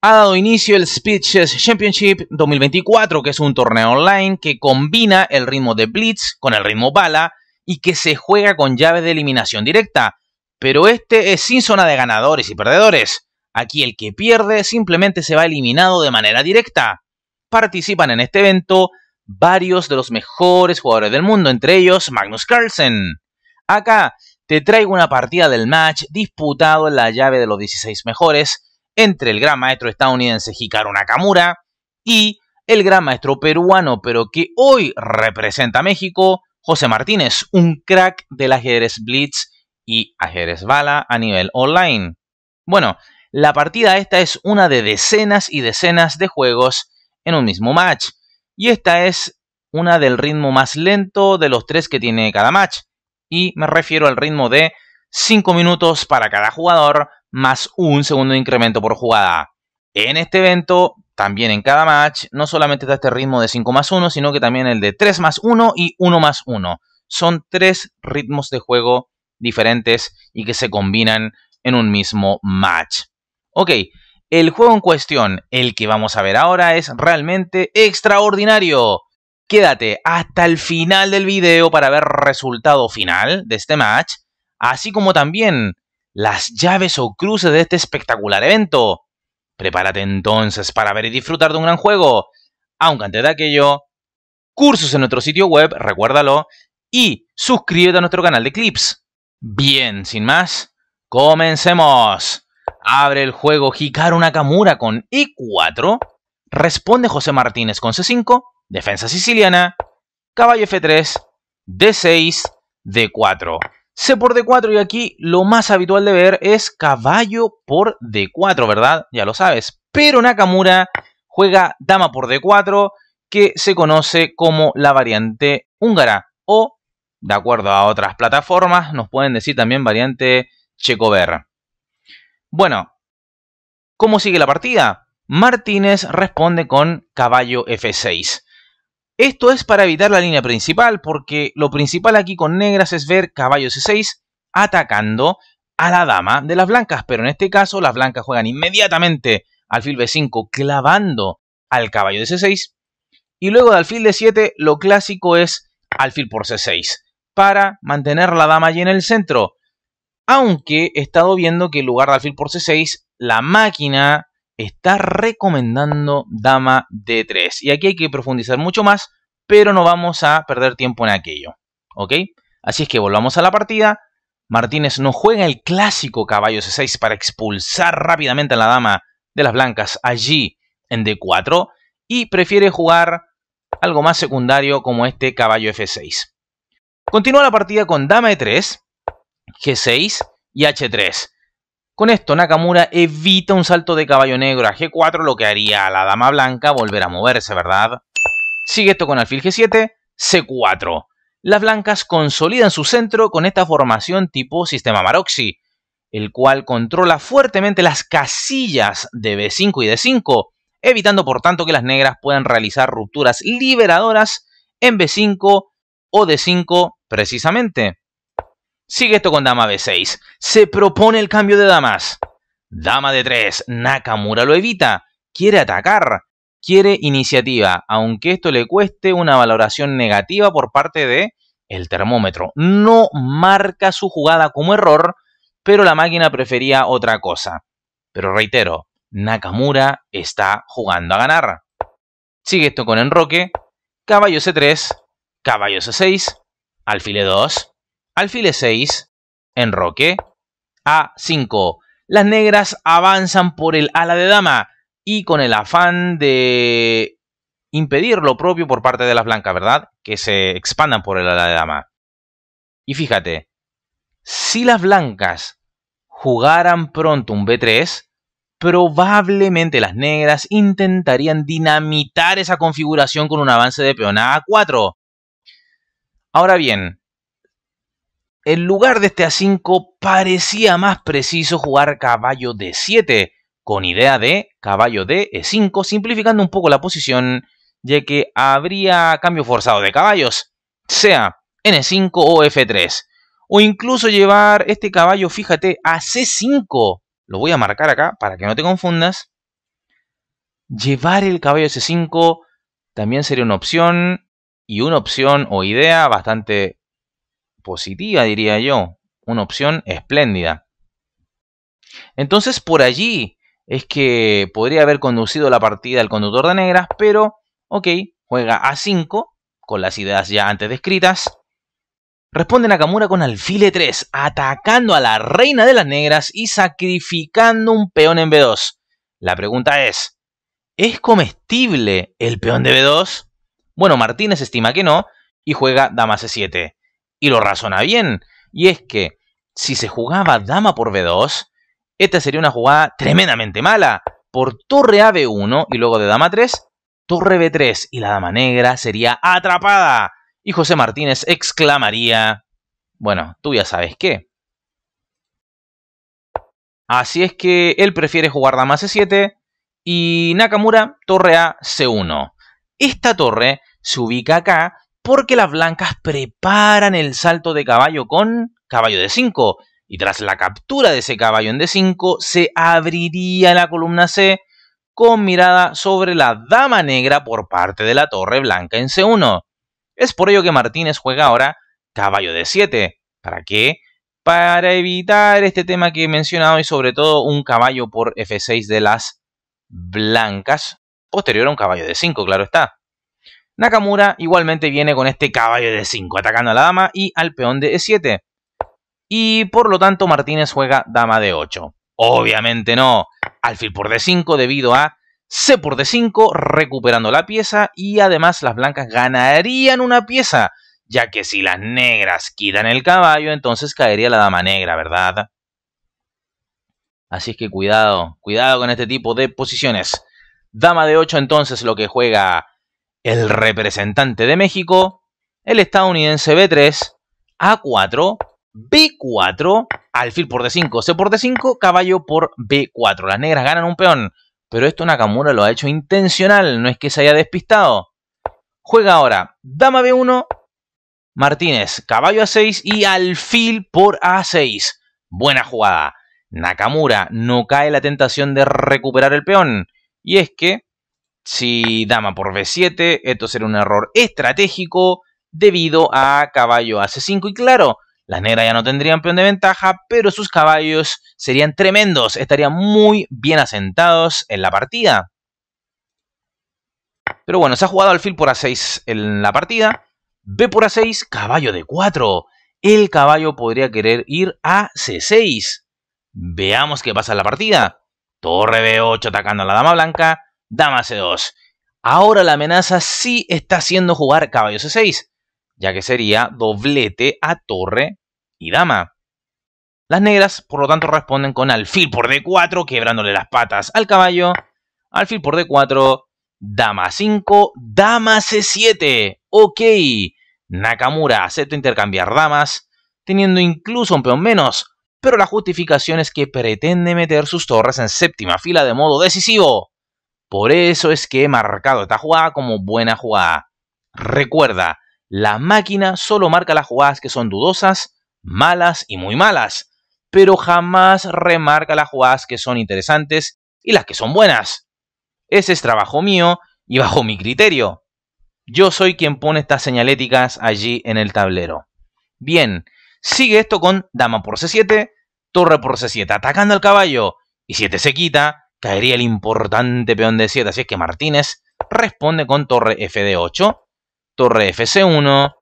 ha dado inicio el Speeches Championship 2024, que es un torneo online que combina el ritmo de Blitz con el ritmo Bala y que se juega con llaves de eliminación directa. Pero este es sin zona de ganadores y perdedores. Aquí el que pierde simplemente se va eliminado de manera directa. Participan en este evento varios de los mejores jugadores del mundo, entre ellos Magnus Carlsen. Acá te traigo una partida del match disputado en la llave de los 16 mejores entre el gran maestro estadounidense Hikaru Nakamura y el gran maestro peruano, pero que hoy representa a México, José Martínez, un crack del ajedrez blitz y ajedrez bala a nivel online. Bueno, la partida esta es una de decenas y decenas de juegos en un mismo match, y esta es una del ritmo más lento de los tres que tiene cada match, y me refiero al ritmo de 5 minutos para cada jugador, más un segundo de incremento por jugada. En este evento, también en cada match, no solamente está este ritmo de 5 más 1, sino que también el de 3 más 1 y 1 más 1. Son tres ritmos de juego diferentes y que se combinan en un mismo match. Ok, el juego en cuestión, el que vamos a ver ahora, es realmente extraordinario. Quédate hasta el final del video para ver resultado final de este match, así como también las llaves o cruces de este espectacular evento. Prepárate entonces para ver y disfrutar de un gran juego. Aunque antes de aquello, cursos en nuestro sitio web, recuérdalo, y suscríbete a nuestro canal de clips. Bien, sin más, comencemos. Abre el juego Hikaru Nakamura con E4. Responde José Martínez con C5, defensa siciliana, caballo F3, D6, D4. C por D4 y aquí lo más habitual de ver es caballo por D4, ¿verdad? Ya lo sabes. Pero Nakamura juega dama por D4 que se conoce como la variante húngara o, de acuerdo a otras plataformas, nos pueden decir también variante checover. Bueno, ¿cómo sigue la partida? Martínez responde con caballo F6. Esto es para evitar la línea principal, porque lo principal aquí con negras es ver caballo c6 e atacando a la dama de las blancas, pero en este caso las blancas juegan inmediatamente al alfil b5 clavando al caballo de c6 y luego de alfil d7 lo clásico es alfil por c6 para mantener la dama allí en el centro. Aunque he estado viendo que en lugar de alfil por c6 la máquina está recomendando dama D3. Y aquí hay que profundizar mucho más, pero no vamos a perder tiempo en aquello. ¿Ok? Así es que volvamos a la partida. Martínez no juega el clásico caballo C6 para expulsar rápidamente a la dama de las blancas allí en D4 y prefiere jugar algo más secundario como este caballo F6. Continúa la partida con dama E3, G6 y H3. Con esto Nakamura evita un salto de caballo negro a G4, lo que haría a la dama blanca volver a moverse, ¿verdad? Sigue esto con alfil G7, C4. Las blancas consolidan su centro con esta formación tipo sistema Maroxi, el cual controla fuertemente las casillas de B5 y D5, evitando por tanto que las negras puedan realizar rupturas liberadoras en B5 o D5 precisamente. Sigue esto con dama b6. Se propone el cambio de damas. Dama de 3. Nakamura lo evita. Quiere atacar. Quiere iniciativa, aunque esto le cueste una valoración negativa por parte de el termómetro. No marca su jugada como error, pero la máquina prefería otra cosa. Pero reitero, Nakamura está jugando a ganar. Sigue esto con enroque. Caballo C3, caballo C6, alfile 2 alfil 6 enroque, a5. Las negras avanzan por el ala de dama y con el afán de impedir lo propio por parte de las blancas, ¿verdad? Que se expandan por el ala de dama. Y fíjate, si las blancas jugaran pronto un B3, probablemente las negras intentarían dinamitar esa configuración con un avance de peón A4. Ahora bien, en lugar de este A5 parecía más preciso jugar caballo D7, con idea de caballo de E5, simplificando un poco la posición, ya que habría cambio forzado de caballos, sea N5 e o F3, o incluso llevar este caballo, fíjate, a C5, lo voy a marcar acá para que no te confundas, llevar el caballo a C5 también sería una opción, y una opción o idea bastante positiva, diría yo, una opción espléndida. Entonces por allí es que podría haber conducido la partida el conductor de negras, pero ok, juega a 5 con las ideas ya antes descritas. Responde Nakamura con alfile 3, atacando a la reina de las negras y sacrificando un peón en B2. La pregunta es, ¿es comestible el peón de B2? Bueno, Martínez estima que no y juega dama C7 y lo razona bien. Y es que si se jugaba dama por b2, esta sería una jugada tremendamente mala. Por torre a b1 y luego de dama 3, torre b3 y la dama negra sería atrapada. Y José Martínez exclamaría, bueno, tú ya sabes qué. Así es que él prefiere jugar dama c7 y Nakamura torre a c1. Esta torre se ubica acá porque las blancas preparan el salto de caballo con caballo de 5 y tras la captura de ese caballo en D5 se abriría la columna C con mirada sobre la dama negra por parte de la torre blanca en C1. Es por ello que Martínez juega ahora caballo de 7. ¿Para qué? Para evitar este tema que he mencionado y sobre todo un caballo por F6 de las blancas, posterior a un caballo de 5, claro está. Nakamura igualmente viene con este caballo de 5, atacando a la dama y al peón de E7. Y por lo tanto Martínez juega dama de 8. Obviamente no, alfil por D5 debido a C por D5 recuperando la pieza y además las blancas ganarían una pieza, ya que si las negras quitan el caballo entonces caería la dama negra, ¿verdad? Así es que cuidado, cuidado con este tipo de posiciones. Dama de 8 entonces lo que juega el representante de México, el estadounidense B3, A4, B4, alfil por D5, C por D5, caballo por B4. Las negras ganan un peón, pero esto Nakamura lo ha hecho intencional, no es que se haya despistado. Juega ahora dama B1, Martínez, caballo A6 y alfil por A6. Buena jugada. Nakamura no cae la tentación de recuperar el peón. Y es que si dama por b7, esto sería un error estratégico debido a caballo a c5. Y claro, la negras ya no tendrían peón de ventaja, pero sus caballos serían tremendos, estarían muy bien asentados en la partida. Pero bueno, se ha jugado alfil por a6 en la partida. B por a6, caballo de 4. El caballo podría querer ir a c6. Veamos qué pasa en la partida. Torre b8 atacando a la dama blanca dama c2. Ahora la amenaza sí está haciendo jugar caballo c6, ya que sería doblete a torre y dama. Las negras, por lo tanto, responden con alfil por d4, quebrándole las patas al caballo. Alfil por d4, dama 5, dama c7. Ok, Nakamura acepta intercambiar damas, teniendo incluso un peón menos, pero la justificación es que pretende meter sus torres en séptima fila de modo decisivo. Por eso es que he marcado esta jugada como buena jugada. Recuerda, la máquina solo marca las jugadas que son dudosas, malas y muy malas, pero jamás remarca las jugadas que son interesantes y las que son buenas. Ese es trabajo mío y bajo mi criterio. Yo soy quien pone estas señaléticas allí en el tablero. Bien, sigue esto con dama por c7, torre por c7, atacando al caballo, y 7 este se quita, caería el importante peón de 7, así es que Martínez responde con torre fd 8, torre fc1,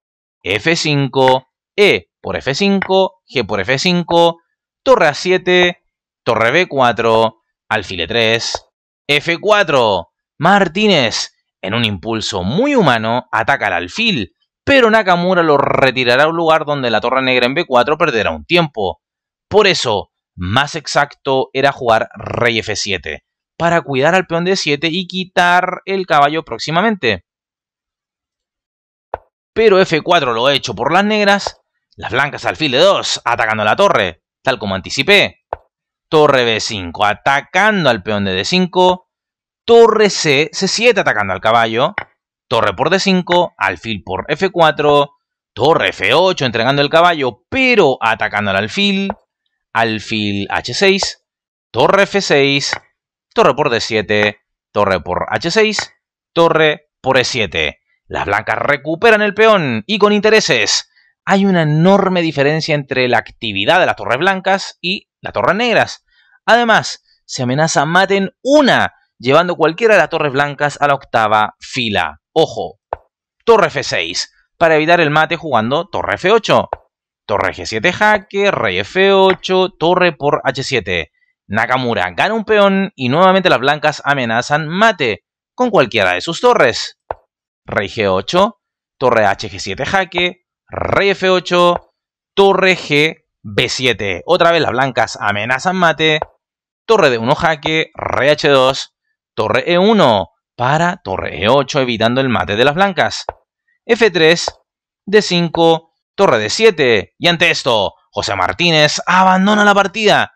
f5, e por f5, g por f5, torre a7, torre b4, alfil e 3 f4. Martínez, en un impulso muy humano, ataca al alfil, pero Nakamura lo retirará a un lugar donde la torre negra en b4 perderá un tiempo. Por eso, más exacto era jugar rey f7, para cuidar al peón de 7 y quitar el caballo próximamente. Pero f4 lo he hecho por las negras, las blancas alfil de 2, atacando a la torre, tal como anticipé. Torre b5, atacando al peón de d5. Torre c, c7, atacando al caballo. Torre por d5, alfil por f4. Torre f8, entregando el caballo, pero atacando al alfil alfil h6, torre f6, torre por d7, torre por h6, torre por e7. Las blancas recuperan el peón y con intereses. Hay una enorme diferencia entre la actividad de las torres blancas y las torres negras. Además, se amenaza mate en una, llevando cualquiera de las torres blancas a la octava fila. Ojo, torre f6, para evitar el mate jugando torre f8. Torre G7 jaque, rey F8, torre por H7. Nakamura gana un peón y nuevamente las blancas amenazan mate con cualquiera de sus torres. Rey G8, torre HG7 jaque, rey F8, torre G B7. Otra vez las blancas amenazan mate, torre D1 jaque, rey H2, torre E1 para torre E8 evitando el mate de las blancas. F3, D5, torre de 7 y ante esto, José Martínez abandona la partida,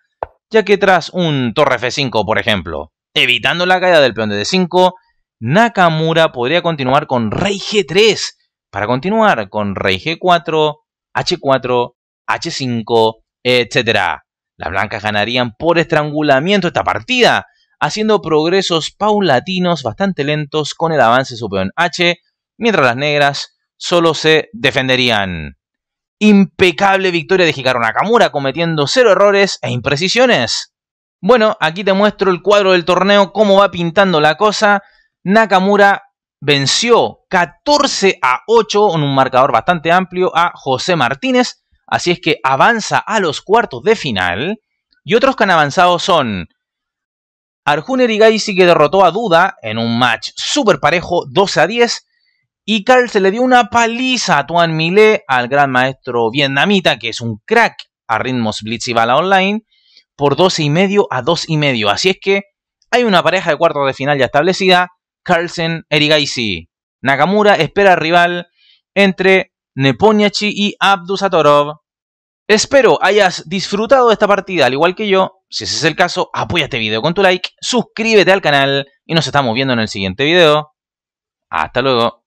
ya que tras un torre F5, por ejemplo, evitando la caída del peón de D5, Nakamura podría continuar con rey G3 para continuar con rey G4, H4, H5, etc. Las blancas ganarían por estrangulamiento esta partida, haciendo progresos paulatinos bastante lentos con el avance de su peón H, mientras las negras solo se defenderían impecable victoria de Hikaru Nakamura, cometiendo cero errores e imprecisiones. Bueno, aquí te muestro el cuadro del torneo, cómo va pintando la cosa. Nakamura venció 14 a 8 en un marcador bastante amplio a José Martínez, así es que avanza a los cuartos de final. Y otros que han avanzado son Arjun Erigaisi que derrotó a Duda en un match súper parejo 12 a 10. Y Carl se le dio una paliza a Tuan Mile al gran maestro vietnamita, que es un crack a ritmos blitz y bala online, por 12 y medio a 2 y medio. Así es que hay una pareja de cuartos de final ya establecida, Carlsen, Erigaisi. Nakamura espera rival entre Neponiachi y Abdusatorov. Espero hayas disfrutado de esta partida, al igual que yo. Si ese es el caso, apoya este video con tu like, suscríbete al canal y nos estamos viendo en el siguiente video. Hasta luego.